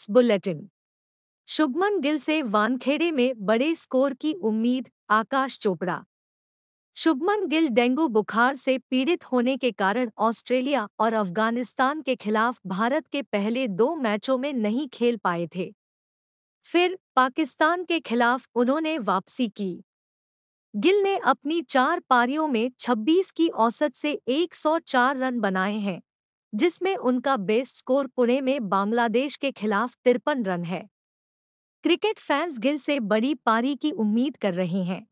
sports bulletin Shubman Gill से वानखेड़े में बड़े स्कोर की उम्मीद आकाश चोपड़ा शुभमन गिल डेंगू बुखार से पीड़ित होने के कारण ऑस्ट्रेलिया और अफगानिस्तान के खिलाफ भारत के पहले दो मैचों में नहीं खेल पाए थे फिर पाकिस्तान के खिलाफ उन्होंने वापसी की गिल ने अपनी चार पारियों में 26 की औसत से 104 रन बनाए हैं जिसमें उनका बेस्ट स्कोर पुणे में बांग्लादेश के खिलाफ तिरपन रन है क्रिकेट फैंस गिल से बड़ी पारी की उम्मीद कर रहे हैं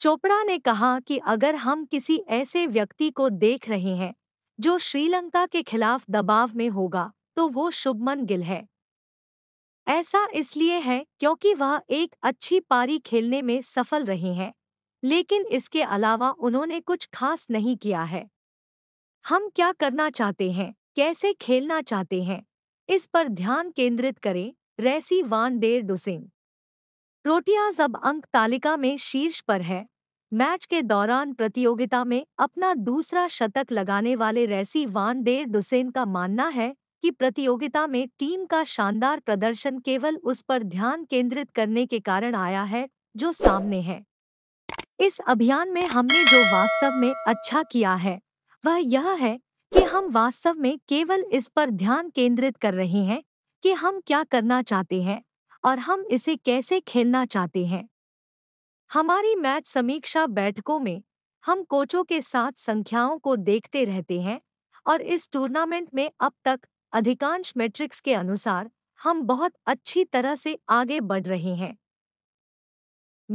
चोपड़ा ने कहा कि अगर हम किसी ऐसे व्यक्ति को देख रहे हैं जो श्रीलंका के खिलाफ दबाव में होगा तो वो शुभमन गिल है ऐसा इसलिए है क्योंकि वह एक अच्छी पारी खेलने में सफल रहे हैं लेकिन इसके अलावा उन्होंने कुछ खास नहीं किया है हम क्या करना चाहते हैं कैसे खेलना चाहते हैं इस पर ध्यान केंद्रित करें रेसी वान देर डुसिंग प्रोटियाज अब अंक तालिका में शीर्ष पर है मैच के दौरान प्रतियोगिता में अपना दूसरा शतक लगाने वाले रेसी वान देर डुसेन का मानना है कि प्रतियोगिता में टीम का शानदार प्रदर्शन केवल उस पर ध्यान केंद्रित करने के कारण आया है जो सामने है इस अभियान में हमने जो वास्तव में अच्छा किया है वह यह है कि हम वास्तव में केवल इस पर ध्यान केंद्रित कर रहे हैं कि हम क्या करना चाहते हैं और हम इसे कैसे खेलना चाहते हैं हमारी मैच समीक्षा बैठकों में हम कोचों के साथ संख्याओं को देखते रहते हैं और इस टूर्नामेंट में अब तक अधिकांश मैट्रिक्स के अनुसार हम बहुत अच्छी तरह से आगे बढ़ रहे हैं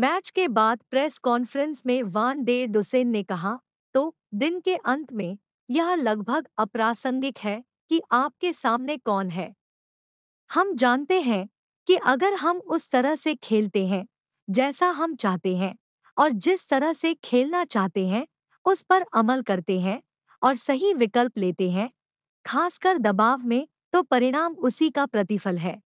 मैच के बाद प्रेस कॉन्फ्रेंस में वान डे डुसेन ने कहा तो दिन के अंत में यह लगभग अप्रासंगिक है कि आपके सामने कौन है हम जानते हैं कि अगर हम उस तरह से खेलते हैं जैसा हम चाहते हैं और जिस तरह से खेलना चाहते हैं उस पर अमल करते हैं और सही विकल्प लेते हैं खासकर दबाव में तो परिणाम उसी का प्रतिफल है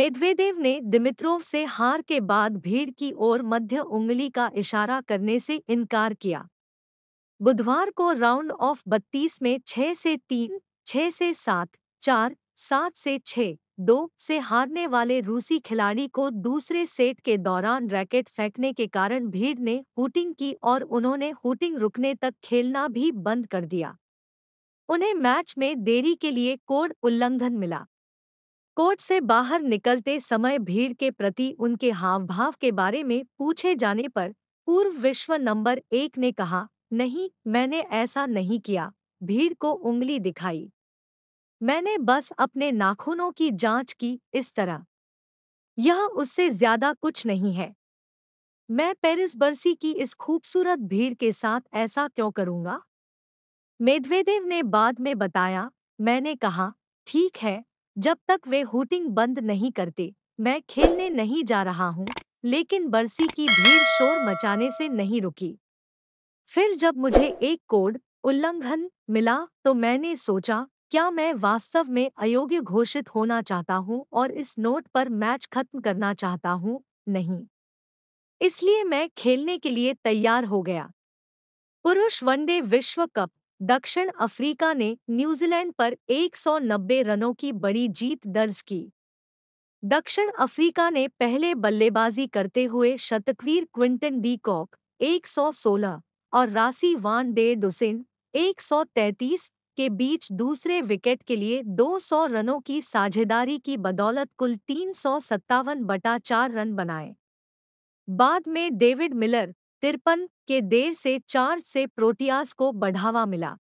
मेदवेदेव ने दिमित्रोव से हार के बाद भीड़ की ओर मध्य उंगली का इशारा करने से इनकार किया बुधवार को राउंड ऑफ 32 में 6 से 3, 6 से 7, 4, 7 से 6, 2 से हारने वाले रूसी खिलाड़ी को दूसरे सेट के दौरान रैकेट फेंकने के कारण भीड़ ने हुटिंग की और उन्होंने हुटिंग रुकने तक खेलना भी बंद कर दिया उन्हें मैच में देरी के लिए कोड उल्लंघन मिला कोर्ट से बाहर निकलते समय भीड़ के प्रति उनके हावभाव के बारे में पूछे जाने पर पूर्व विश्व नंबर एक ने कहा नहीं मैंने ऐसा नहीं किया भीड़ को उंगली दिखाई मैंने बस अपने नाखूनों की जांच की इस तरह यह उससे ज्यादा कुछ नहीं है मैं पेरिस बरसी की इस खूबसूरत भीड़ के साथ ऐसा क्यों करूंगा मेदवेदेव ने बाद में बताया मैंने कहा ठीक है जब तक वे हूटिंग बंद नहीं करते मैं खेलने नहीं जा रहा हूँ लेकिन बरसी की भीड़ शोर मचाने से नहीं रुकी फिर जब मुझे एक कोड उल्लंघन मिला तो मैंने सोचा क्या मैं वास्तव में अयोग्य घोषित होना चाहता हूं और इस नोट पर मैच खत्म करना चाहता हूं नहीं इसलिए मैं खेलने के लिए तैयार हो गया पुरुष वनडे विश्व कप दक्षिण अफ्रीका ने न्यूजीलैंड पर 190 रनों की बड़ी जीत दर्ज की दक्षिण अफ्रीका ने पहले बल्लेबाजी करते हुए शतकवीर क्विंटन डी कॉक एक और रासी वान डे डुसिन 133 के बीच दूसरे विकेट के लिए 200 रनों की साझेदारी की बदौलत कुल तीन सौ बटा चार रन बनाए बाद में डेविड मिलर तिरपन के देर से चार से प्रोटियास को बढ़ावा मिला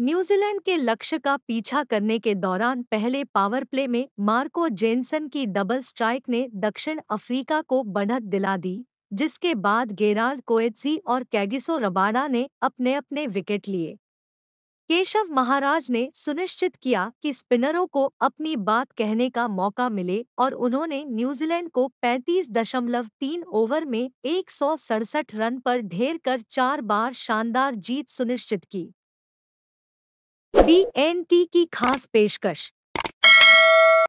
न्यूजीलैंड के लक्ष्य का पीछा करने के दौरान पहले पावर प्ले में मार्को जेनसन की डबल स्ट्राइक ने दक्षिण अफ्रीका को बढ़त दिला दी जिसके बाद गेराल कोएत्सी और कैगिसो रबाडा ने अपने अपने विकेट लिए केशव महाराज ने सुनिश्चित किया कि स्पिनरों को अपनी बात कहने का मौका मिले और उन्होंने न्यूजीलैंड को 35.3 ओवर में एक रन पर ढेर कर चार बार शानदार जीत सुनिश्चित की बी की खास पेशकश